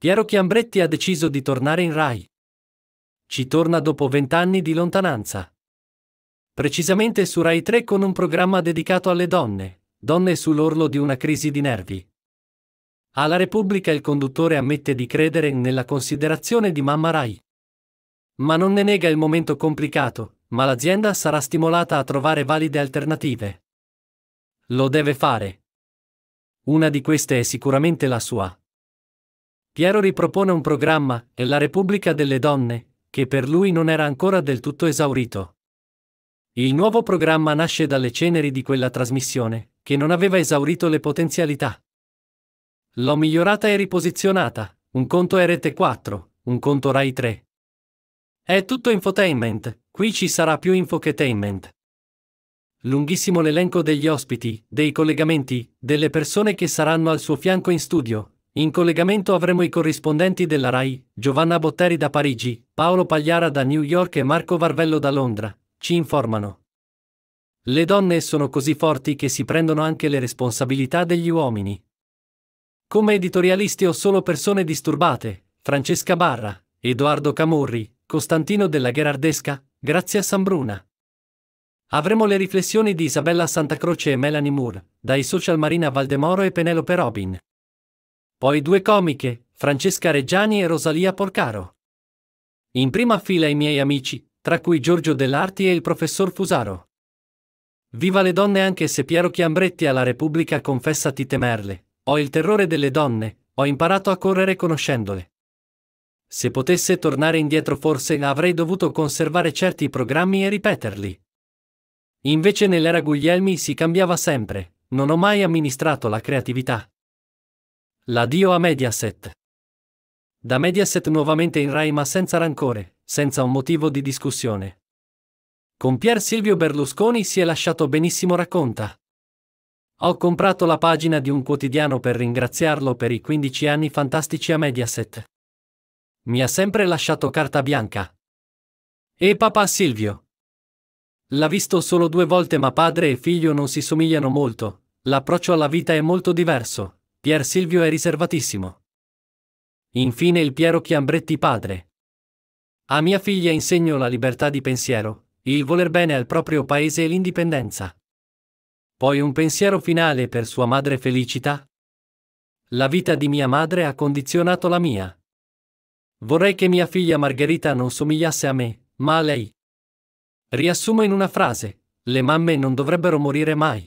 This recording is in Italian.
Piero Chiambretti ha deciso di tornare in Rai. Ci torna dopo vent'anni di lontananza. Precisamente su Rai 3 con un programma dedicato alle donne, donne sull'orlo di una crisi di nervi. Alla Repubblica il conduttore ammette di credere nella considerazione di Mamma Rai. Ma non ne nega il momento complicato, ma l'azienda sarà stimolata a trovare valide alternative. Lo deve fare. Una di queste è sicuramente la sua. Piero ripropone un programma, e la Repubblica delle Donne, che per lui non era ancora del tutto esaurito. Il nuovo programma nasce dalle ceneri di quella trasmissione, che non aveva esaurito le potenzialità. L'ho migliorata e riposizionata, un conto è Rete 4, un conto Rai 3. È tutto infotainment, qui ci sarà più infotainment. Lunghissimo l'elenco degli ospiti, dei collegamenti, delle persone che saranno al suo fianco in studio, in collegamento avremo i corrispondenti della RAI, Giovanna Botteri da Parigi, Paolo Pagliara da New York e Marco Varvello da Londra, ci informano. Le donne sono così forti che si prendono anche le responsabilità degli uomini. Come editorialisti o solo persone disturbate, Francesca Barra, Edoardo Camurri, Costantino della Gherardesca, Grazia Sambruna. Avremo le riflessioni di Isabella Santacroce e Melanie Moore, dai social Marina Valdemoro e Penelope Robin. Poi due comiche, Francesca Reggiani e Rosalia Porcaro. In prima fila i miei amici, tra cui Giorgio Dell'Arti e il professor Fusaro. Viva le donne anche se Piero Chiambretti alla Repubblica confessa di temerle. Ho il terrore delle donne, ho imparato a correre conoscendole. Se potesse tornare indietro forse avrei dovuto conservare certi programmi e ripeterli. Invece nell'era Guglielmi si cambiava sempre, non ho mai amministrato la creatività. L'addio a Mediaset. Da Mediaset nuovamente in Rai ma senza rancore, senza un motivo di discussione. Con Pier Silvio Berlusconi si è lasciato benissimo racconta. Ho comprato la pagina di un quotidiano per ringraziarlo per i 15 anni fantastici a Mediaset. Mi ha sempre lasciato carta bianca. E papà Silvio. L'ha visto solo due volte ma padre e figlio non si somigliano molto, l'approccio alla vita è molto diverso, Pier Silvio è riservatissimo. Infine il Piero Chiambretti padre. A mia figlia insegno la libertà di pensiero, il voler bene al proprio paese e l'indipendenza. Poi un pensiero finale per sua madre felicità? La vita di mia madre ha condizionato la mia. Vorrei che mia figlia Margherita non somigliasse a me, ma a lei. Riassumo in una frase, le mamme non dovrebbero morire mai.